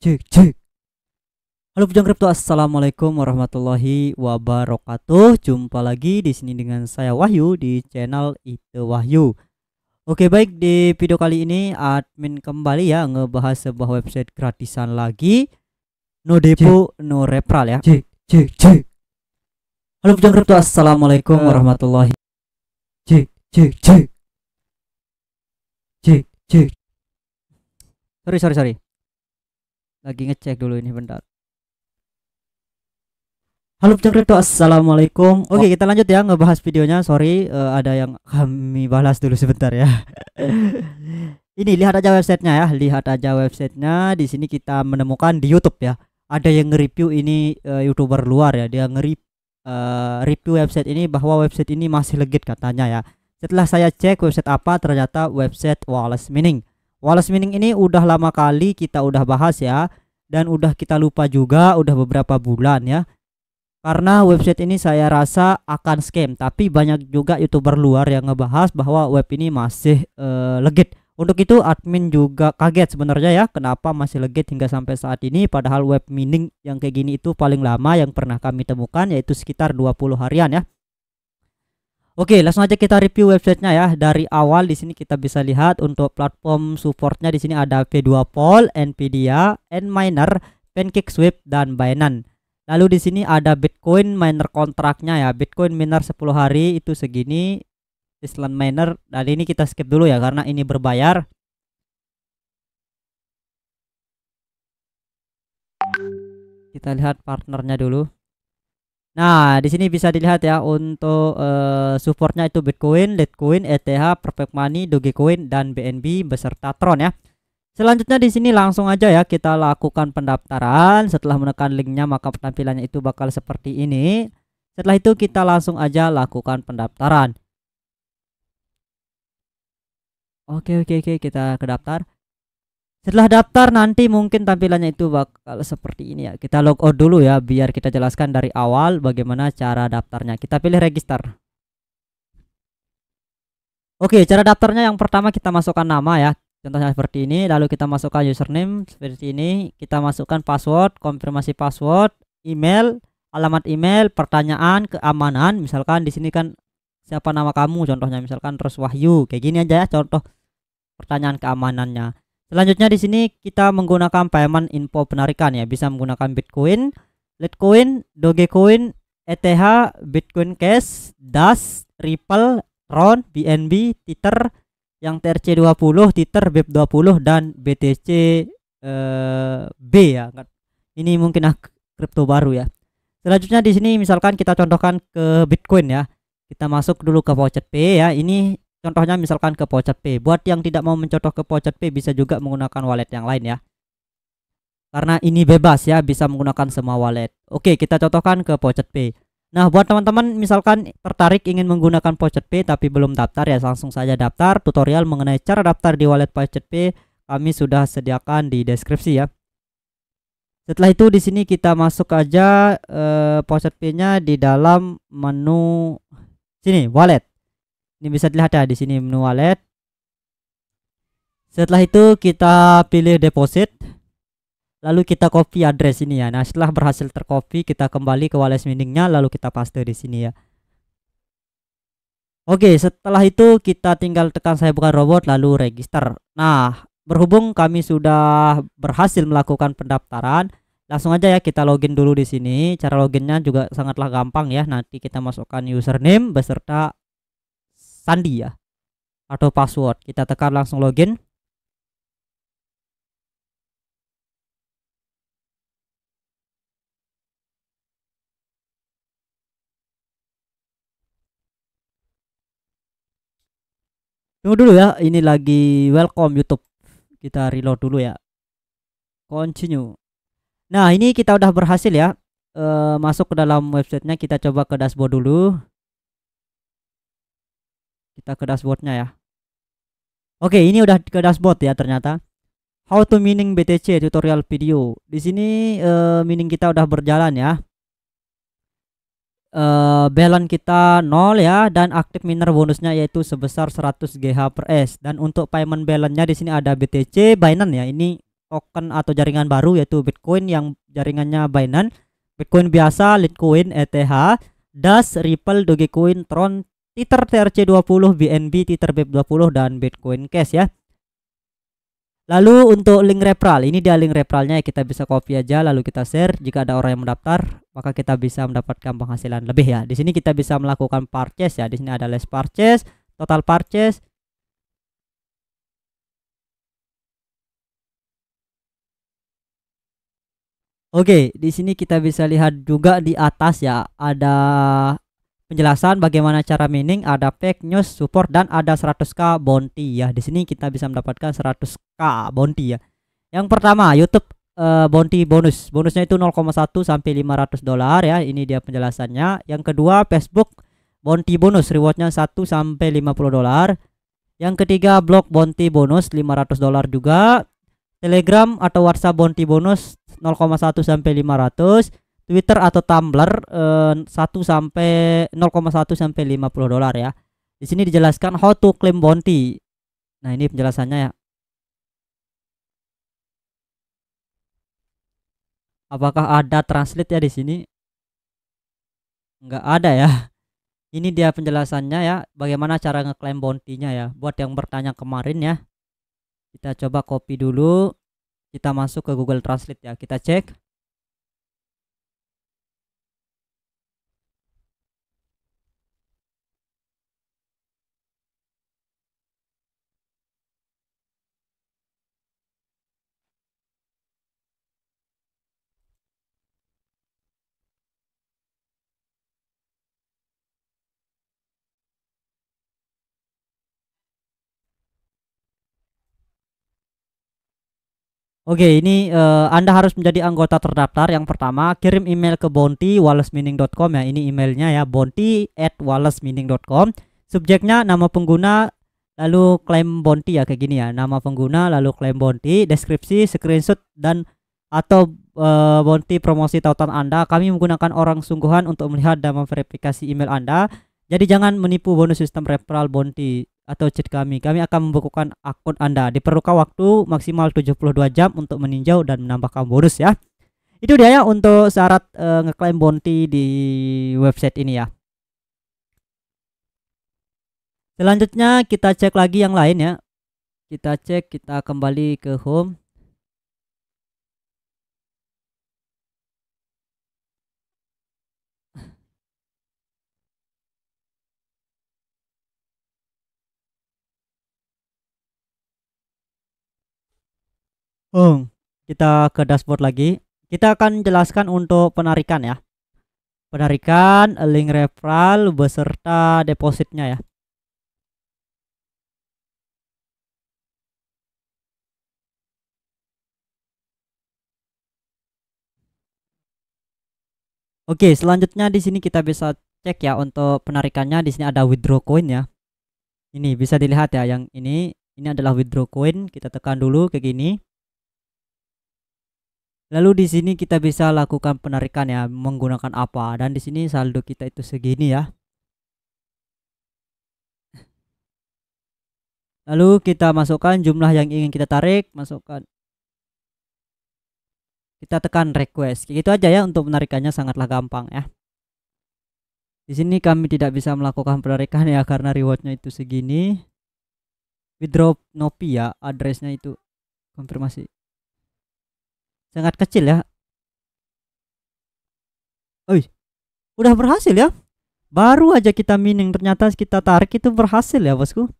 cek cek Halo Pujang Kripto, Assalamualaikum warahmatullahi wabarakatuh Jumpa lagi di sini dengan saya Wahyu di channel itu Wahyu Oke baik di video kali ini admin kembali ya ngebahas sebuah website gratisan lagi No Depo No Repral ya cek cek cek Halo Pujang Kripto, Assalamualaikum eh. warahmatullahi cek cek cek cek cek Sorry sorry sorry lagi ngecek dulu ini bentar Halo Pecang Kripto, Assalamualaikum Oke okay, kita lanjut ya ngebahas videonya Sorry uh, ada yang kami balas dulu sebentar ya Ini lihat aja websitenya ya Lihat aja websitenya Di sini kita menemukan di Youtube ya Ada yang nge-review ini uh, Youtuber luar ya Dia nge uh, eh, review website ini bahwa website ini masih legit katanya ya Setelah saya cek website apa ternyata website Wallace Mining Wallace mining ini udah lama kali kita udah bahas ya dan udah kita lupa juga udah beberapa bulan ya. Karena website ini saya rasa akan scam, tapi banyak juga YouTuber luar yang ngebahas bahwa web ini masih uh, legit. Untuk itu admin juga kaget sebenarnya ya kenapa masih legit hingga sampai saat ini padahal web mining yang kayak gini itu paling lama yang pernah kami temukan yaitu sekitar 20 harian ya. Oke, langsung aja kita review websitenya ya. Dari awal di sini kita bisa lihat untuk platform supportnya di sini ada V2 Pol, Nvidia, Nminer, PancakeSwap dan Binance. Lalu di sini ada Bitcoin miner kontraknya ya. Bitcoin miner 10 hari itu segini. Island miner. Dan ini kita skip dulu ya karena ini berbayar. Kita lihat partnernya dulu. Nah, di sini bisa dilihat ya untuk uh, supportnya itu Bitcoin, Litecoin, ETH, Perfect Money, Dogecoin dan BNB beserta Tron ya. Selanjutnya di sini langsung aja ya kita lakukan pendaftaran. Setelah menekan linknya maka penampilannya itu bakal seperti ini. Setelah itu kita langsung aja lakukan pendaftaran. Oke oke oke kita ke daftar. Setelah daftar nanti mungkin tampilannya itu bakal seperti ini ya. Kita log out dulu ya biar kita jelaskan dari awal bagaimana cara daftarnya. Kita pilih register. Oke, cara daftarnya yang pertama kita masukkan nama ya. Contohnya seperti ini, lalu kita masukkan username seperti ini, kita masukkan password, konfirmasi password, email, alamat email, pertanyaan, keamanan. Misalkan di sini kan siapa nama kamu contohnya misalkan terus Wahyu. Kayak gini aja ya contoh pertanyaan keamanannya. Selanjutnya di sini kita menggunakan payment info penarikan ya, bisa menggunakan Bitcoin, Litecoin, Dogecoin, ETH, Bitcoin Cash, Dash, Ripple, Ron, BNB, Tether, yang TRC20, Tether, BIP20 e dan BTC eh, B ya. Ini mungkin ah kripto baru ya. Selanjutnya di sini misalkan kita contohkan ke Bitcoin ya. Kita masuk dulu ke voucher P ya. Ini Contohnya misalkan ke pocet P. Buat yang tidak mau mencontoh ke pocet P bisa juga menggunakan wallet yang lain ya. Karena ini bebas ya, bisa menggunakan semua wallet. Oke, kita contohkan ke pocet P. Nah, buat teman-teman misalkan tertarik ingin menggunakan pocet P tapi belum daftar ya, langsung saja daftar. Tutorial mengenai cara daftar di wallet pocet P kami sudah sediakan di deskripsi ya. Setelah itu di sini kita masuk aja eh, pocet P-nya di dalam menu sini wallet. Ini bisa dilihat ya di sini menu wallet. Setelah itu kita pilih deposit. Lalu kita copy address ini ya. Nah, setelah berhasil tercopy, kita kembali ke wallet miningnya lalu kita paste di sini ya. Oke, setelah itu kita tinggal tekan saya bukan robot lalu register. Nah, berhubung kami sudah berhasil melakukan pendaftaran, langsung aja ya kita login dulu di sini. Cara loginnya juga sangatlah gampang ya. Nanti kita masukkan username beserta sandi ya atau password. Kita tekan langsung login. Tunggu dulu ya, ini lagi welcome YouTube. Kita reload dulu ya. Continue. Nah, ini kita udah berhasil ya. E, masuk ke dalam websitenya, kita coba ke dashboard dulu kita ke dashboardnya ya oke ini udah ke dashboard ya ternyata how to mining BTC tutorial video di sini uh, eh, mining kita udah berjalan ya uh, balance kita nol ya dan aktif miner bonusnya yaitu sebesar 100 GH per S dan untuk payment balance-nya di sini ada BTC Binance ya ini token atau jaringan baru yaitu Bitcoin yang jaringannya Binance Bitcoin biasa, Litecoin, ETH, Dash, Ripple, Dogecoin, Tron, Tether TRC20, BNB, Tether BIP20 dan Bitcoin Cash ya. Lalu untuk link referral, ini dia link referralnya ya. kita bisa copy aja lalu kita share. Jika ada orang yang mendaftar, maka kita bisa mendapatkan penghasilan lebih ya. Di sini kita bisa melakukan purchase ya. Di sini ada less purchase, total purchase. Oke, di sini kita bisa lihat juga di atas ya ada penjelasan bagaimana cara mining, ada fake news, support dan ada 100k bounty ya. Di sini kita bisa mendapatkan 100k bounty ya. Yang pertama, YouTube uh, bounty bonus. Bonusnya itu 0,1 sampai 500 dolar ya. Ini dia penjelasannya. Yang kedua, Facebook bounty bonus rewardnya 1 sampai 50 dolar. Yang ketiga, blog bounty bonus 500 dolar juga. Telegram atau WhatsApp bounty bonus 0,1 sampai 500 Twitter atau Tumblr eh, 1 sampai 0,1 sampai 50 dolar ya. Di sini dijelaskan how to claim bounty. Nah, ini penjelasannya ya. Apakah ada translate ya di sini? Enggak ada ya. Ini dia penjelasannya ya, bagaimana cara ngeklaim bounty-nya ya. Buat yang bertanya kemarin ya. Kita coba copy dulu. Kita masuk ke Google Translate ya. Kita cek. Oke, ini uh, Anda harus menjadi anggota terdaftar. Yang pertama, kirim email ke BountyWallaceMining.com ya. Ini emailnya ya, Bounty@WallaceMining.com. Subjeknya nama pengguna, lalu klaim bounty ya kayak gini ya. Nama pengguna, lalu klaim bounty, deskripsi, screenshot dan atau uh, eh, bounty promosi tautan Anda. Kami menggunakan orang sungguhan untuk melihat dan memverifikasi email Anda. Jadi jangan menipu bonus sistem referral bounty atau chat kami. Kami akan membukukan akun Anda. Diperlukan waktu maksimal 72 jam untuk meninjau dan menambahkan bonus ya. Itu dia ya untuk syarat e, ngeklaim bounty di website ini ya. Selanjutnya kita cek lagi yang lain ya. Kita cek, kita kembali ke home. Oh, kita ke dashboard lagi. Kita akan jelaskan untuk penarikan ya. Penarikan link referral beserta depositnya ya. Oke, selanjutnya di sini kita bisa cek ya untuk penarikannya. Di sini ada withdraw coin ya. Ini bisa dilihat ya yang ini, ini adalah withdraw coin. Kita tekan dulu ke gini. Lalu di sini kita bisa lakukan penarikan ya menggunakan apa dan di sini saldo kita itu segini ya. Lalu kita masukkan jumlah yang ingin kita tarik, masukkan. Kita tekan request. Gitu aja ya untuk penarikannya sangatlah gampang ya. Di sini kami tidak bisa melakukan penarikan ya karena rewardnya itu segini. Withdraw Nopi ya, addressnya itu konfirmasi sangat kecil ya. Oi, udah berhasil ya. Baru aja kita mining ternyata kita tarik itu berhasil ya bosku.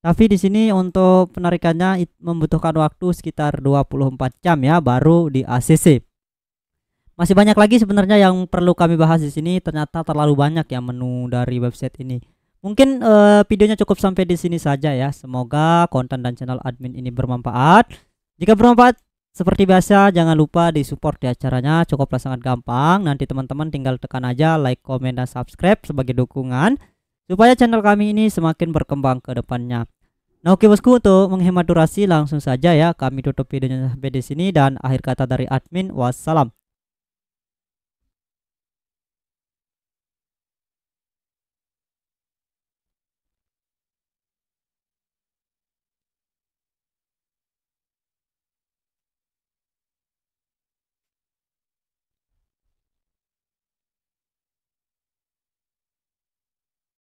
Tapi di sini untuk penarikannya membutuhkan waktu sekitar 24 jam ya baru di ACC. Masih banyak lagi sebenarnya yang perlu kami bahas di sini ternyata terlalu banyak ya menu dari website ini. Mungkin uh, videonya cukup sampai di sini saja ya. Semoga konten dan channel admin ini bermanfaat. Jika bermanfaat seperti biasa, jangan lupa di support di acaranya, cukuplah sangat gampang. Nanti teman-teman tinggal tekan aja like, komen, dan subscribe sebagai dukungan supaya channel kami ini semakin berkembang ke depannya. Nah oke bosku untuk menghemat durasi langsung saja ya kami tutup videonya sampai di sini dan akhir kata dari admin wassalam.